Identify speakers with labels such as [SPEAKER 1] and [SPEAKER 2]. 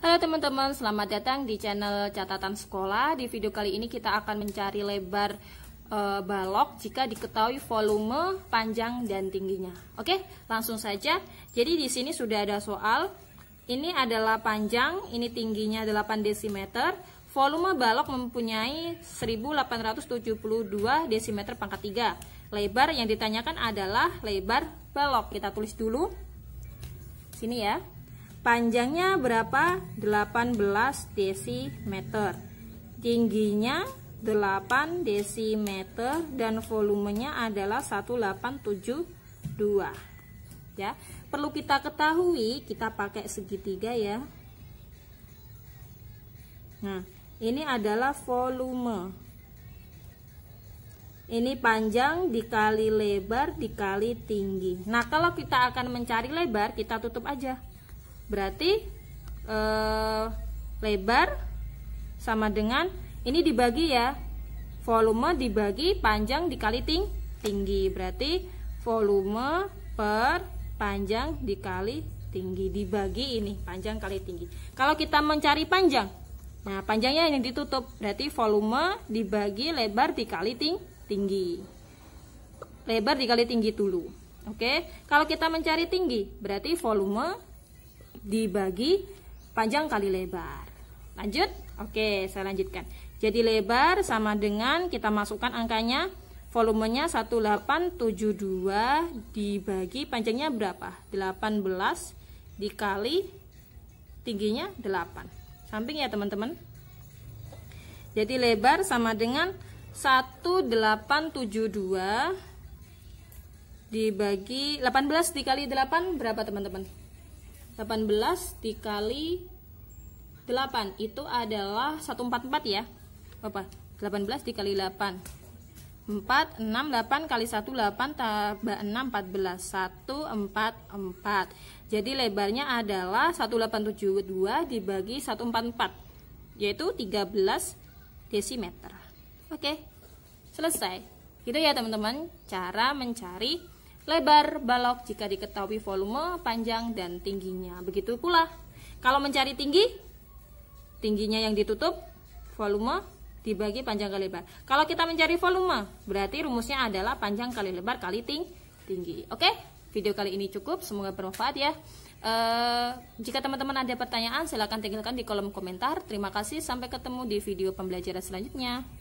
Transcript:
[SPEAKER 1] Halo teman-teman, selamat datang di channel Catatan Sekolah. Di video kali ini kita akan mencari lebar e, balok jika diketahui volume, panjang, dan tingginya. Oke, langsung saja. Jadi di sini sudah ada soal. Ini adalah panjang, ini tingginya 8 desimeter. Volume balok mempunyai 1872 desimeter pangkat 3. Lebar yang ditanyakan adalah lebar balok. Kita tulis dulu. Sini ya. Panjangnya berapa? 18 desimeter. Tingginya 8 desimeter dan volumenya adalah 1872. Ya. Perlu kita ketahui, kita pakai segitiga ya. Nah, ini adalah volume. Ini panjang dikali lebar dikali tinggi. Nah, kalau kita akan mencari lebar, kita tutup aja berarti eh, lebar sama dengan ini dibagi ya volume dibagi panjang dikali ting tinggi berarti volume per panjang dikali tinggi dibagi ini panjang kali tinggi kalau kita mencari panjang nah panjangnya ini ditutup berarti volume dibagi lebar dikali ting tinggi lebar dikali tinggi dulu oke kalau kita mencari tinggi berarti volume dibagi panjang kali lebar. Lanjut? Oke, saya lanjutkan. Jadi lebar sama dengan kita masukkan angkanya volumenya 1872 dibagi panjangnya berapa? 18 dikali tingginya 8. Samping ya teman-teman. Jadi lebar sama dengan 1872 dibagi 18 dikali 8 berapa teman-teman? 18 dikali 8 itu adalah 144 ya. Bapak, 18 dikali 8. 4, 6, 8 kali 1, 8 tambah 6, 14 1, 4, 4 Jadi lebarnya adalah 1872 dibagi 144 Yaitu 13 desimeter Oke, selesai Gitu ya teman-teman cara mencari lebar balok jika diketahui volume, panjang, dan tingginya. Begitu pula, kalau mencari tinggi, tingginya yang ditutup, volume, dibagi panjang kali lebar. Kalau kita mencari volume, berarti rumusnya adalah panjang kali lebar kali ting tinggi. Oke, video kali ini cukup, semoga bermanfaat ya. E, jika teman-teman ada pertanyaan, silahkan tinggalkan di kolom komentar. Terima kasih, sampai ketemu di video pembelajaran selanjutnya.